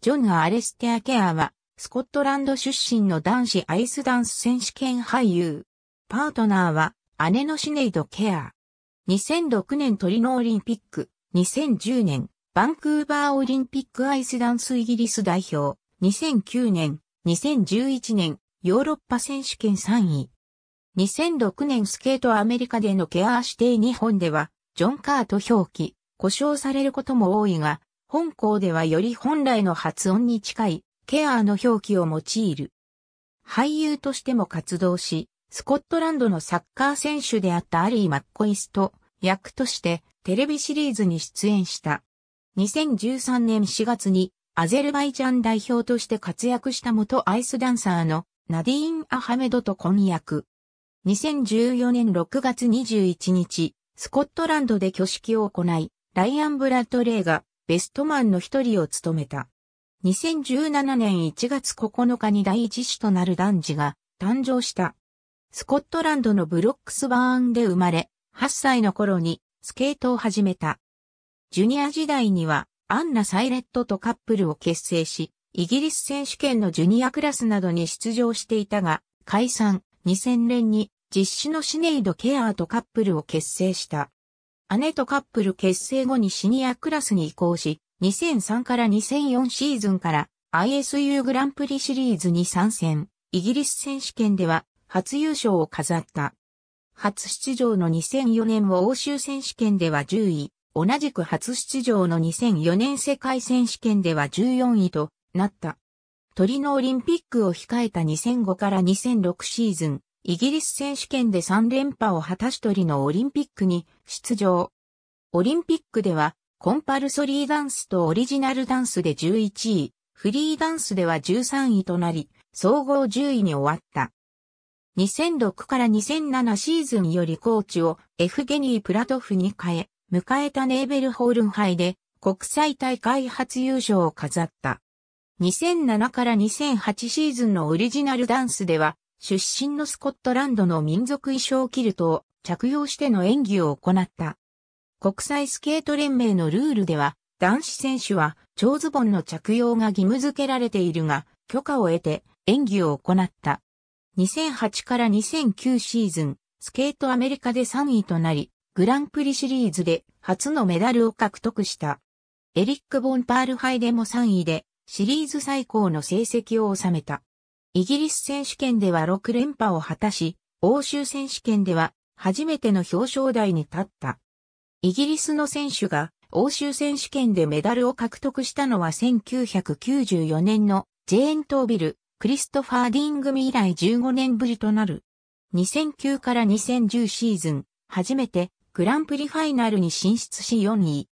ジョン・アレステア・ケアは、スコットランド出身の男子アイスダンス選手権俳優。パートナーは、姉のシネイド・ケア。2006年トリノオリンピック、2010年、バンクーバーオリンピックアイスダンスイギリス代表、2009年、2011年、ヨーロッパ選手権3位。2006年スケートアメリカでのケア指定日本では、ジョン・カーと表記、故障されることも多いが、本校ではより本来の発音に近いケアーの表記を用いる。俳優としても活動し、スコットランドのサッカー選手であったアリー・マッコイスと役としてテレビシリーズに出演した。2013年4月にアゼルバイジャン代表として活躍した元アイスダンサーのナディーン・アハメドと婚約。2014年6月21日、スコットランドで挙式を行い、ライアン・ブラッドレイがベストマンの一人を務めた。2017年1月9日に第一子となる男児が誕生した。スコットランドのブロックスバーンで生まれ、8歳の頃にスケートを始めた。ジュニア時代にはアンナ・サイレットとカップルを結成し、イギリス選手権のジュニアクラスなどに出場していたが、解散2000年に実施のシネイド・ケアーとカップルを結成した。姉とカップル結成後にシニアクラスに移行し、2003から2004シーズンから ISU グランプリシリーズに参戦。イギリス選手権では初優勝を飾った。初出場の2004年を欧州選手権では10位、同じく初出場の2004年世界選手権では14位となった。トリノオリンピックを控えた2005から2006シーズン、イギリス選手権で3連覇を果たし取りのオリンピックに出場。オリンピックでは、コンパルソリーダンスとオリジナルダンスで11位、フリーダンスでは13位となり、総合10位に終わった。2006から2007シーズンよりコーチをエフゲニー・プラトフに変え、迎えたネーベルホールン杯で国際大会初優勝を飾った。2007から2008シーズンのオリジナルダンスでは出身のスコットランドの民族衣装キルトを着用しての演技を行った。国際スケート連盟のルールでは、男子選手は長ズボンの着用が義務付けられているが、許可を得て演技を行った。2008から2009シーズン、スケートアメリカで3位となり、グランプリシリーズで初のメダルを獲得した。エリック・ボン・パールハイでも3位で、シリーズ最高の成績を収めた。イギリス選手権では6連覇を果たし、欧州選手権では初めての表彰台に立った。イギリスの選手が欧州選手権でメダルを獲得したのは1994年のジェーン・トービル、クリストファー・ディングミ以来15年ぶりとなる。2009から2010シーズン、初めてグランプリファイナルに進出し4位。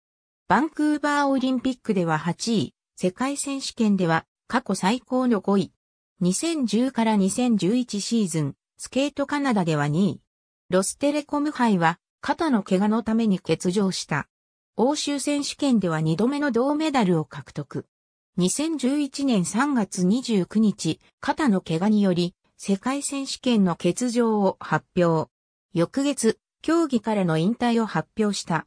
バンクーバーオリンピックでは8位、世界選手権では過去最高の5位。2010から2011シーズン、スケートカナダでは2位。ロステレコム杯は肩の怪我のために欠場した。欧州選手権では2度目の銅メダルを獲得。2011年3月29日、肩の怪我により、世界選手権の欠場を発表。翌月、競技からの引退を発表した。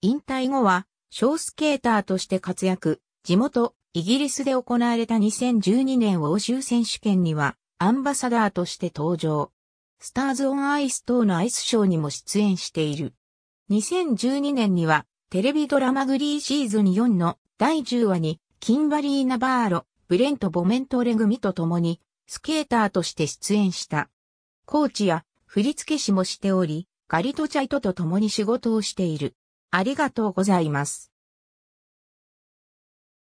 引退後は、小スケーターとして活躍、地元、イギリスで行われた2012年欧州選手権にはアンバサダーとして登場。スターズ・オン・アイス等のアイスショーにも出演している。2012年にはテレビドラマグリーシーズン4の第10話にキンバリー・ナバーロ、ブレント・ボメントレグミと共にスケーターとして出演した。コーチや振付師もしており、ガリトチャイトと共に仕事をしている。ありがとうございます。